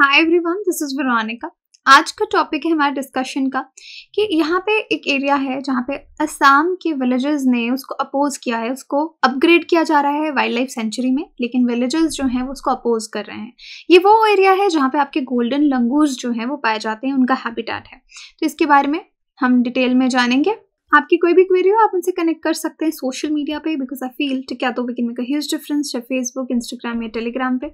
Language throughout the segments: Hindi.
hi everyone this is Veronica आज का टॉपिक है हमारे डिस्कशन का कि यहाँ पे एक एरिया है जहाँ पे असम के विलेजेस ने उसको अपोज किया है उसको अपग्रेड किया जा रहा है वाइल्ड लाइफ सेंचुरी में लेकिन विलेजेस जो हैं वो उसको अपोज कर रहे हैं ये वो एरिया है जहाँ पे आपके गोल्डन लंगूर्स जो हैं वो पाए जाते हैं उनका हैबिटेट है तो इसके बारे में हम डिटेल में जानेंगे आपकी कोई भी क्वेरी हो आप उनसे कनेक्ट कर सकते हैं सोशल मीडिया पे बिकॉज आई फील क्या तो we can make a huge difference चाहे फेसबुक इंस्टाग्राम या टेलीग्राम पे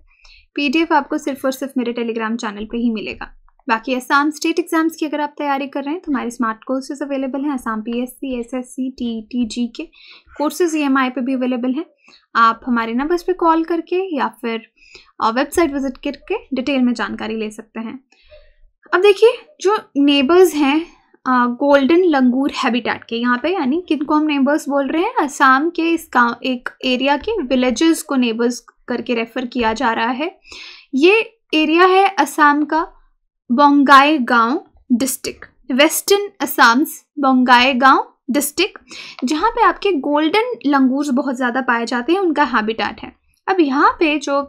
पीडीएफ आपको सिर्फ और सिर्फ मेरे टेलीग्राम चैनल पे ही मिलेगा बाकी असम स्टेट एग्जाम्स की अगर आप तैयारी कर रहे हैं तो हमारे स्मार्ट कोर्सेज अवेलेबल हैं Assam P S C S S C T T G के कोर्सेज ई एम आई पर भी अवेलेबल हैं आप हमारे नंबर्स पे कॉल करके या फिर वेबसाइट uh, विजिट करके डिटेल में जानकारी ले सकते हैं अब देखिए जो नेबर्स हैं गोल्डन लंगूर हैबिटेट के यहाँ पे यानी किनको हम नेबर्स बोल रहे हैं असम के इस गाँव एक एरिया के विलेजेस को नेबर्स करके रेफ़र किया जा रहा है ये एरिया है असम का बोंगाई गांव डिस्ट्रिक्ट वेस्टर्न असाम्स बोंगाई गांव डिस्ट्रिक्ट जहाँ पे आपके गोल्डन लंगूर बहुत ज़्यादा पाए जाते हैं उनका हैबिटाट है अब यहाँ पे जो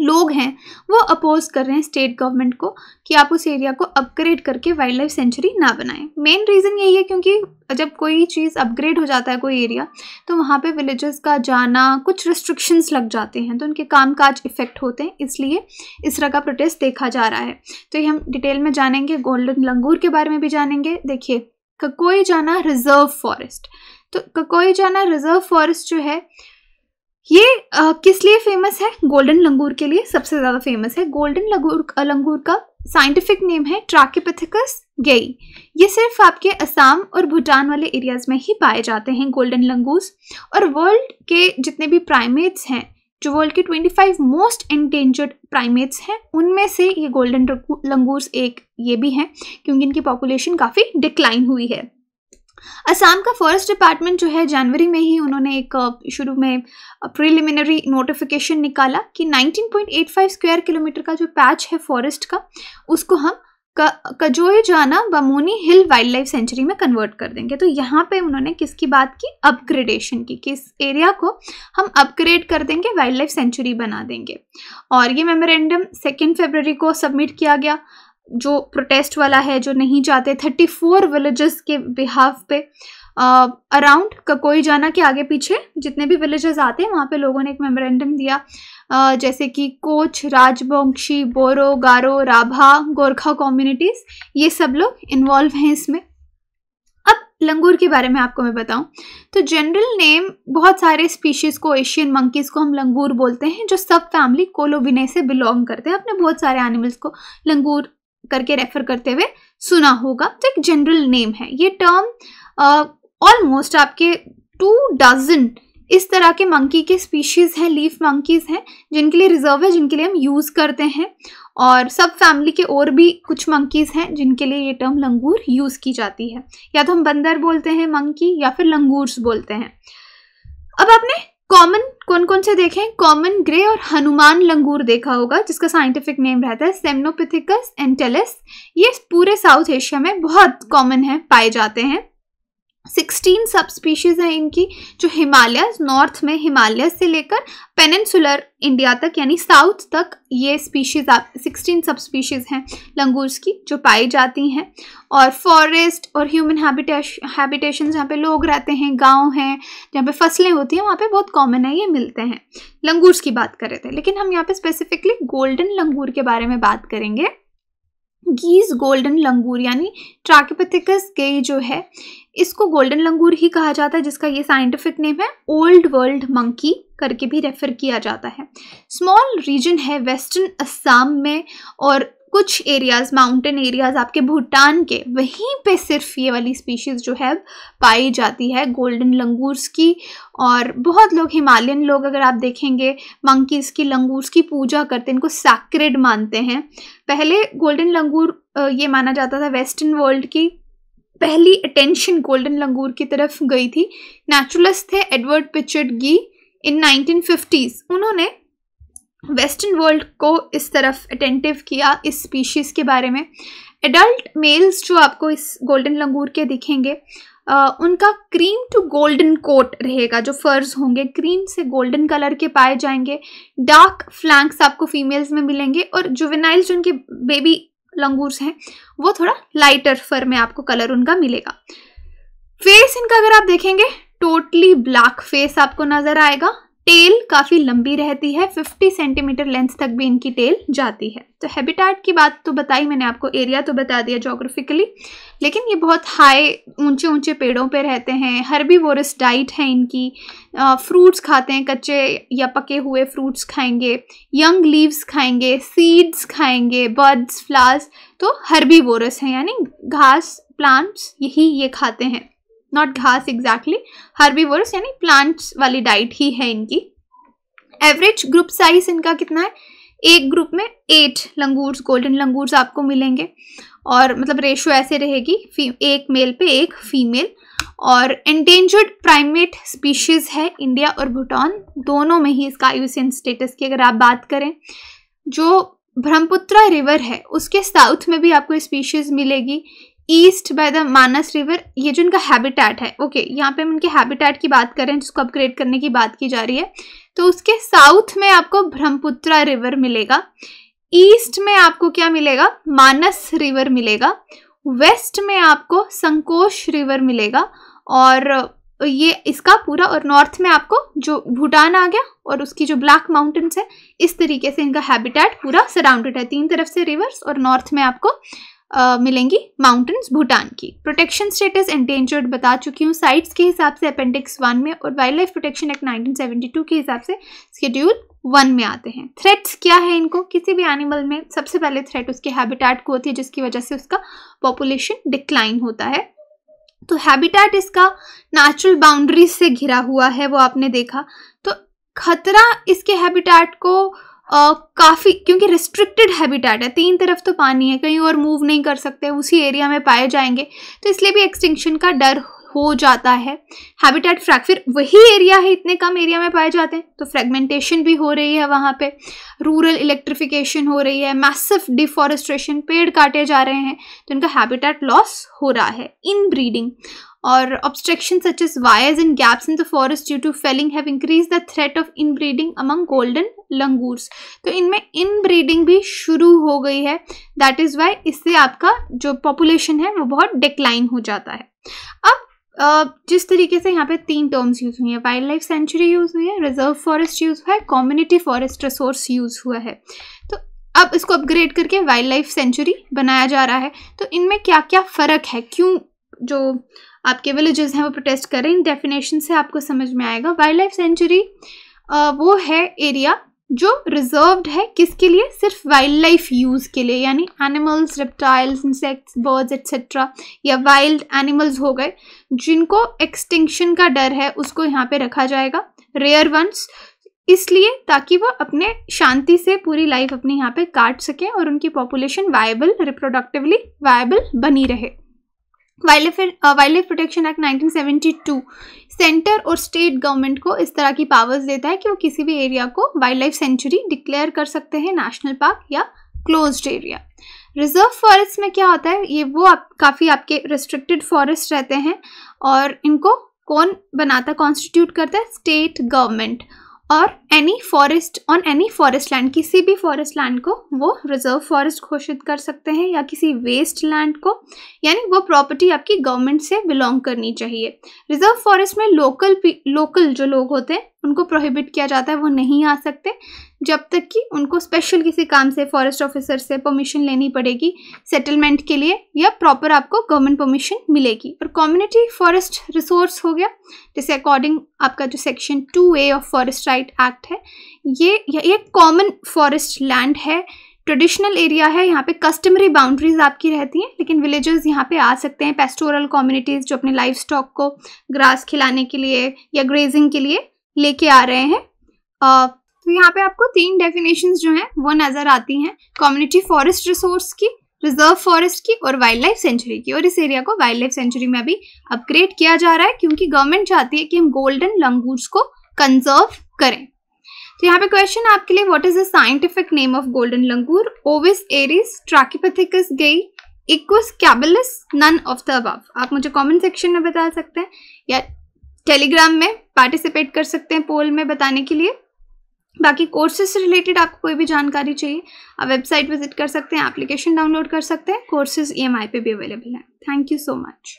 लोग हैं वो अपोज कर रहे हैं स्टेट गवर्नमेंट को कि आप उस एरिया को अपग्रेड करके वाइल्ड लाइफ सेंचुरी ना बनाएं मेन रीज़न यही है क्योंकि जब कोई चीज़ अपग्रेड हो जाता है कोई एरिया तो वहाँ पे विलेजेस का जाना कुछ रिस्ट्रिक्शंस लग जाते हैं तो उनके कामकाज इफ़ेक्ट होते हैं इसलिए इस तरह का प्रोटेस्ट देखा जा रहा है तो ये हम डिटेल में जानेंगे गोल्डन लंगूर के बारे में भी जानेंगे देखिए ककोई जाना रिजर्व फॉरेस्ट तो ककोई जाना रिजर्व फॉरेस्ट जो है ये आ, किस लिए फेमस है गोल्डन लंगूर के लिए सबसे ज़्यादा फेमस है गोल्डन लंगूर लंगूर का साइंटिफिक नेम है ट्राकिपिथिकस गई ये सिर्फ आपके असम और भूटान वाले एरियाज में ही पाए जाते हैं गोल्डन लंगूस और वर्ल्ड के जितने भी प्राइमेट्स हैं जो वर्ल्ड के 25 मोस्ट एंडेंजर्ड प्राइमेट्स हैं उनमें से ये गोल्डन लंगूस एक ये भी हैं क्योंकि इनकी पॉपुलेशन काफ़ी डिक्लाइन हुई है असम का फॉरेस्ट डिपार्टमेंट जो है जनवरी में ही उन्होंने एक शुरू में प्रिलिमिनरी नोटिफिकेशन निकाला कि 19.85 स्क्वायर किलोमीटर का जो पैच है फॉरेस्ट का उसको हम Kakoijana Bamuni hill wild life sanctuary में कन्वर्ट कर देंगे तो यहाँ पे उन्होंने किसकी बात की अपग्रेडेशन की किस एरिया को हम अपग्रेड कर देंगे वाइल्ड लाइफ सेंचुरी बना देंगे और ये मेमोरेंडम सेकेंड फेबररी को सबमिट किया गया जो प्रोटेस्ट वाला है जो नहीं जाते थर्टी फोर विलेजेस के बिहाफ पे अराउंड uh, ककोई जाना के आगे पीछे जितने भी विलेजेस आते हैं वहाँ पे लोगों ने एक मेमोरेंडम दिया uh, जैसे कि कोच राजवंशी बोरो गारो राभा गोरखा कम्युनिटीज़ ये सब लोग इन्वॉल्व हैं इसमें अब लंगूर के बारे में आपको मैं बताऊं तो जनरल नेम बहुत सारे स्पीशीज़ को एशियन मंकीज़ को हम लंगूर बोलते हैं जो सब फैमिली कोलोविने से बिलोंग करते हैं अपने बहुत सारे एनिमल्स को लंगूर करके रेफर करते हुए सुना होगा तो एक जनरल नेम है ये टर्म ऑलमोस्ट आपके टू डजन इस तरह के मंकी के स्पीशीज़ हैं लीफ मंकीज़ हैं जिनके लिए रिजर्व है जिनके लिए हम यूज़ करते हैं और सब फैमिली के और भी कुछ मंकीज़ हैं जिनके लिए ये टर्म लंगूर यूज़ की जाती है या तो हम बंदर बोलते हैं मंकी या फिर लंगूर्स बोलते हैं अब आपने कॉमन कौन कौन से देखें कॉमन ग्रे और हनुमान लंगूर देखा होगा जिसका साइंटिफिक नेम रहता है सेमनोपिथिकस एंटेलिस ये पूरे साउथ एशिया में बहुत कॉमन है पाए जाते हैं सिक्सटीन सब स्पीशीज़ हैं इनकी जो हिमालय नॉर्थ में हिमालय से लेकर पेनिनसुलर इंडिया तक यानी साउथ तक ये स्पीशीज़ आप सिक्सटीन सब स्पीशीज़ हैं लंगूर्स की जो पाई जाती हैं और फॉरेस्ट और ह्यूमन हैबिटेश हैबिटेशन जहाँ पे लोग रहते हैं गांव हैं जहाँ पे फसलें होती हैं वहाँ पे बहुत कॉमन है ये मिलते हैं लंगूर्स की बात कर रहे थे लेकिन हम यहाँ पे स्पेसिफिकली गोल्डन लंगूर के बारे में बात करेंगे गीज गोल्डन लंगूर यानी ट्राकिपथिकस के जो है इसको गोल्डन लंगूर ही कहा जाता है जिसका ये साइंटिफिक नेम है ओल्ड वर्ल्ड मंकी करके भी रेफर किया जाता है स्मॉल रीजन है वेस्टर्न असम में और कुछ एरियाज़ माउंटेन एरियाज़ आपके भूटान के वहीं पे सिर्फ ये वाली स्पीशीज़ जो है पाई जाती है गोल्डन लंगूर्स की और बहुत लोग हिमालयन लोग अगर आप देखेंगे मंकीज़ की लंगूर्स की पूजा करते हैं इनको सैक्रेड मानते हैं पहले गोल्डन लंगूर ये माना जाता था वेस्टर्न वर्ल्ड की पहली अटेंशन गोल्डन लंगूर की तरफ गई थी नेचुरलिस्ट थे एडवर्ड पिचर्ड गी इन 1950s उन्होंने वेस्टर्न वर्ल्ड को इस तरफ अटेंटिव किया इस स्पीशीज़ के बारे में एडल्ट मेल्स जो आपको इस गोल्डन लंगूर के दिखेंगे आ, उनका क्रीम टू गोल्डन कोट रहेगा जो फर्ज होंगे क्रीम से गोल्डन कलर के पाए जाएंगे डार्क फ्लैंक्स आपको फीमेल्स में मिलेंगे और जुवेनाइल्स जो उनके बेबी लंगूर्स हैं वो थोड़ा लाइटर फर में आपको कलर उनका मिलेगा फेस इनका अगर आप देखेंगे टोटली ब्लैक फेस आपको नज़र आएगा टेल काफ़ी लंबी रहती है 50 सेंटीमीटर लेंथ तक भी इनकी टेल जाती है तो हैबिटेट की बात तो बताई मैंने आपको एरिया तो बता दिया जोग्राफिकली लेकिन ये बहुत हाई ऊंचे ऊंचे पेड़ों पे रहते हैं हर्बीवोरस डाइट है इनकी फ्रूट्स खाते हैं कच्चे या पके हुए फ्रूट्स खाएंगे यंग लीव्स खाएंगे सीड्स खाएंगे बर्ड्स फ्लावर्स तो हर्बीवोरस हैं यानी घास प्लांट्स यही ये खाते हैं नॉट घास एग्जैक्टली वर्स यानी प्लांट्स वाली डाइट ही है इनकी एवरेज ग्रुप साइज इनका कितना है एक ग्रुप में एट लंगूर्स गोल्डन लंगूर्स आपको मिलेंगे और मतलब रेशो ऐसे रहेगी एक मेल पे एक फीमेल और एंडेंजर्ड प्राइमेट स्पीशीज़ है इंडिया और भूटान दोनों में ही इसका आयुसियन स्टेटस की अगर आप बात करें जो ब्रह्मपुत्र रिवर है उसके साउथ में भी आपको स्पीशीज़ मिलेगी east by the Manas river ये जो इनका हैबिटेट है ओके okay, यहाँ पे हम इनके हैबिटेट की बात करें जिसको अपग्रेड करने की बात की जा रही है तो उसके साउथ में आपको ब्रह्मपुत्रा रिवर मिलेगा ईस्ट में आपको क्या मिलेगा मानस रिवर मिलेगा वेस्ट में आपको संकोश रिवर मिलेगा और ये इसका पूरा और नॉर्थ में आपको जो भूटान आ गया और उसकी जो ब्लैक माउंटेन्स है इस तरीके से इनका हैबिटेट पूरा सराउंडेड है तीन तरफ से रिवर्स और नॉर्थ में आपको मिलेंगी माउंटेन्स भूटान की प्रोटेक्शन स्टेटस एंडेंजर्ड बता चुकी हूँ साइट्स के हिसाब से अपेंडिक्स वन में और वाइल्ड लाइफ प्रोटेक्शन एक्ट 1972 के हिसाब से स्कड्यूल वन में आते हैं थ्रेट्स क्या है इनको किसी भी एनिमल में सबसे पहले थ्रेट उसके हैबिटेट को होती है जिसकी वजह से उसका पॉपुलेशन डिक्लाइन होता है तो हैबिटेट इसका नेचुरल बाउंड्रीज से घिरा हुआ है वो आपने देखा तो खतरा इसके हैबिटेट को काफ़ी क्योंकि रिस्ट्रिक्टेड हैबिटेट है तीन तरफ तो पानी है कहीं और मूव नहीं कर सकते उसी एरिया में पाए जाएंगे तो इसलिए भी एक्सटिंक्शन का डर हो जाता है हैबिटेट फ्रैक्चर वही एरिया है इतने कम एरिया में पाए जाते हैं तो फ्रेगमेंटेशन भी हो रही है वहाँ पे रूरल इलेक्ट्रिफिकेशन हो रही है मैसिव डिफॉरेस्ट्रेशन पेड़ काटे जा रहे हैं तो इनका हैबिटेट लॉस हो रहा है inbreeding obstruction such such wires and gaps in the forest due to felling have increase the threat of inbreeding among golden langurs तो इनमें इन ब्रीडिंग भी शुरू हो गई है दैट इज़ वाई इससे आपका जो पॉपुलेशन है वो बहुत डिक्लाइन हो जाता है अब Uh, जिस तरीके से यहाँ पे तीन टर्म्स यूज़ हुई हैं वाइल्ड लाइफ सेंचुरी यूज़ हुई है रिजर्व फॉरेस्ट यूज़ हुआ है कम्युनिटी फॉरेस्ट रिसोर्स यूज़ हुआ है तो अब इसको अपग्रेड करके वाइल्ड लाइफ सेंचुरी बनाया जा रहा है तो इनमें क्या क्या फ़र्क है क्यों जो आपके विलेजेस हैं वो प्रोटेस्ट कर रहे हैं इन डेफिनेशन से आपको समझ में आएगा वाइल्ड लाइफ सेंचुरी वो है एरिया जो रिज़र्व है किसके लिए सिर्फ वाइल्ड लाइफ यूज़ के लिए यानी animals reptiles insects birds etcetera या वाइल्ड एनिमल्स हो गए जिनको एक्सटिंक्शन का डर है उसको यहाँ पे रखा जाएगा रेयर वंस इसलिए ताकि वो अपने शांति से पूरी लाइफ अपने यहाँ पे काट सकें और उनकी पॉपुलेशन वायबल रिप्रोडक्टिवली वायबल बनी रहे wildlife protection act 1972 centre और स्टेट गवर्नमेंट को इस तरह की पावर्स देता है कि वो किसी भी एरिया को वाइल्ड लाइफ सेंचुरी डिक्लेयर कर सकते हैं नेशनल पार्क या क्लोज्ड एरिया रिजर्व फॉरेस्ट में क्या होता है ये वो आप काफ़ी आपके रिस्ट्रिक्टेड फॉरेस्ट रहते हैं और इनको कौन बनाता कॉन्स्टिट्यूट करता है स्टेट गवर्नमेंट और any forest on any forest land किसी भी फॉरेस्ट लैंड को वो रिजर्व फॉरेस्ट घोषित कर सकते हैं या किसी वेस्ट लैंड को यानी वो प्रॉपर्टी आपकी गवर्नमेंट से बिलोंग करनी चाहिए रिजर्व फॉरेस्ट में लोकल लोकल जो लोग होते हैं उनको प्रोहिबिट किया जाता है वो नहीं आ सकते जब तक कि उनको स्पेशल किसी काम से फॉरेस्ट ऑफिसर से परमिशन लेनी पड़ेगी सेटलमेंट के लिए या प्रॉपर आपको गवर्नमेंट परमिशन मिलेगी और कम्युनिटी फॉरेस्ट रिसोर्स हो गया जैसे अकॉर्डिंग आपका जो section two A of forest right act है ये ये कॉमन फॉरेस्ट लैंड है ट्रेडिशनल एरिया है यहाँ पे कस्टमरी बाउंड्रीज आपकी रहती हैं लेकिन विलेजर्स यहाँ पे आ सकते हैं पेस्टोरल कम्युनिटीज़ जो अपने लाइफ स्टॉक को ग्रास खिलाने के लिए या ग्रेजिंग के लिए लेके आ रहे हैं uh, तो यहाँ पे आपको तीन डेफिनेशंस जो हैं वो नज़र आती हैं कम्युनिटी फॉरेस्ट रिसोर्स की रिजर्व फॉरेस्ट की और वाइल्ड लाइफ सेंचुरी की और इस एरिया को वाइल्ड लाइफ सेंचुरी में अभी अपग्रेड किया जा रहा है क्योंकि गवर्नमेंट चाहती है कि हम गोल्डन लंगूर्स को कंजर्व करें तो यहाँ पे क्वेश्चन आपके लिए what is the scientific name of golden langur Ovis aries Trachypithecus geei Equus caballus none of the अब आप मुझे कॉमेंट सेक्शन में बता सकते हैं या टेलीग्राम में पार्टिसिपेट कर सकते हैं पोल में बताने के लिए बाकी कोर्सेज से रिलेटेड आपको कोई भी जानकारी चाहिए आप वेबसाइट विजिट कर सकते हैं एप्लीकेशन डाउनलोड कर सकते हैं कोर्सेज ई पे भी अवेलेबल हैं थैंक यू सो मच